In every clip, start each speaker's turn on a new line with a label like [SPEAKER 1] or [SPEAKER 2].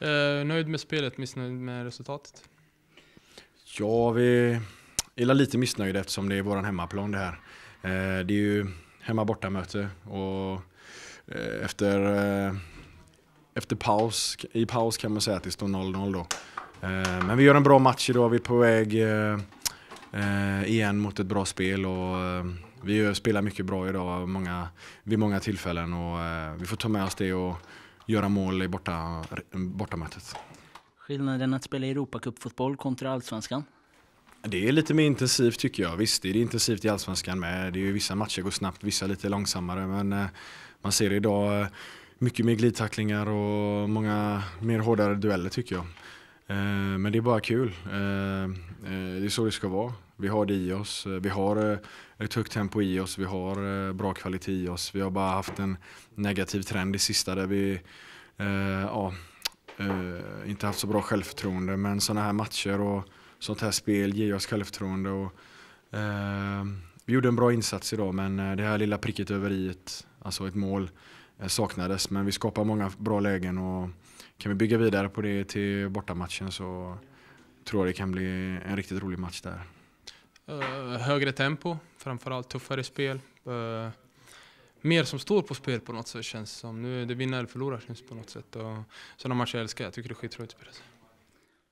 [SPEAKER 1] Eh, nöjd med spelet, missnöjd med resultatet?
[SPEAKER 2] Ja, vi är lite missnöjda eftersom det är vår hemmaplan det här. Eh, det är ju hemma borta möte och eh, efter, eh, efter paus, i paus kan man säga att det står 0-0 då. Eh, men vi gör en bra match idag, vi är på väg igen mot ett bra spel och vi spelar mycket bra idag många, vid många tillfällen och vi får ta med oss det och göra mål i borta, bortamötet.
[SPEAKER 3] Skillnaden att spela Europacupfotboll kontra allsvenskan?
[SPEAKER 2] Det är lite mer intensivt tycker jag. Visst, det är intensivt i allsvenskan med. Det är ju vissa matcher går snabbt, vissa lite långsammare. Men eh, man ser idag eh, mycket mer glidtacklingar och många mer hårdare dueller tycker jag. Eh, men det är bara kul. Eh, eh, det är så det ska vara. Vi har det i oss. Vi har ett högt tempo i oss. Vi har bra kvalitet i oss. Vi har bara haft en negativ trend i sista där vi ja, inte haft så bra självförtroende. Men sådana här matcher och sånt här spel ger oss självförtroende. Och, vi gjorde en bra insats idag men det här lilla pricket över i, alltså ett mål, Eh, saknades. Men vi skapar många bra lägen och kan vi bygga vidare på det till bortamatchen så tror jag det kan bli en riktigt rolig match där.
[SPEAKER 1] Uh, högre tempo, framförallt tuffare spel. Uh, mer som står på spel på något sätt känns det som. Nu är det vinna eller förlora känns på något sätt. Och sådana matcher jag älskar jag. tycker det är skitroligt att spela.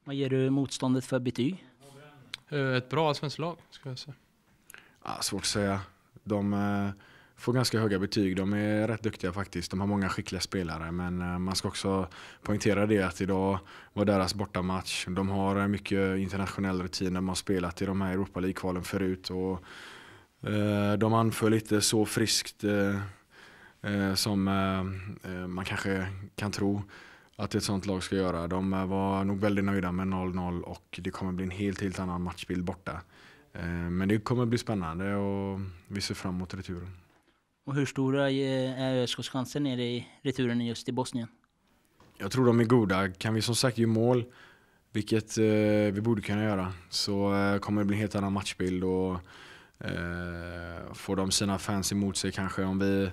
[SPEAKER 3] Vad ger du motståndet för betyg?
[SPEAKER 1] Uh, ett bra allsvenskt lag, skulle jag
[SPEAKER 2] säga. Ah, svårt att säga. De får ganska höga betyg. De är rätt duktiga faktiskt. De har många skickliga spelare men eh, man ska också poängtera det att idag var deras bortamatch. De har eh, mycket internationell rutin. De har spelat i de här Europa League-kvalen förut. Och eh, de anföll inte så friskt som man kanske kan tro att ett sånt lag ska göra. De var nog väldigt nöjda med 0-0 och det kommer bli en helt, helt annan matchbild borta. Men det kommer bli spännande och vi ser fram emot returen.
[SPEAKER 3] Och hur stora eh, är ÖSKs chanser nere i returen just i Bosnien?
[SPEAKER 2] Jag tror de är goda. Kan vi som sagt göra mål, vilket eh, vi borde kunna göra, så eh, kommer det bli en helt annan matchbild. Och, eh, får de sina fans emot sig kanske, om vi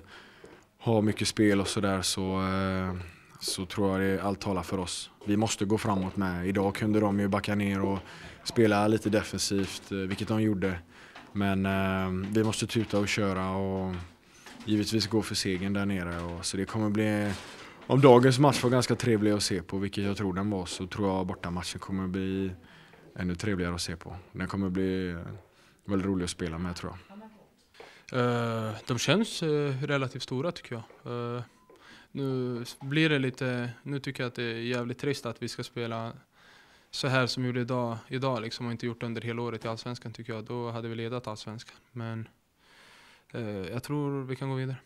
[SPEAKER 2] har mycket spel och sådär, så, eh, så tror jag det, allt talar för oss. Vi måste gå framåt med. Idag kunde de ju backa ner och spela lite defensivt, eh, vilket de gjorde. Men vi måste tuta och köra. och givetvis gå för segern där nere. Och, så det kommer bli, om dagens match var ganska trevlig att se på, vilket jag tror den var, så tror jag bortamatchen kommer bli ännu trevligare att se på. Den kommer bli eh, väldigt rolig att spela med tror jag.
[SPEAKER 1] Eh, de känns eh, relativt stora tycker jag. nu blir det lite, nu tycker jag att det är jävligt trist att vi ska spela så här som vi gjorde idag, idag liksom, och inte gjort under hela året i Allsvenskan tycker jag. Då hade vi ledat Allsvenskan. Men Eh, jag tror vi kan gå vidare.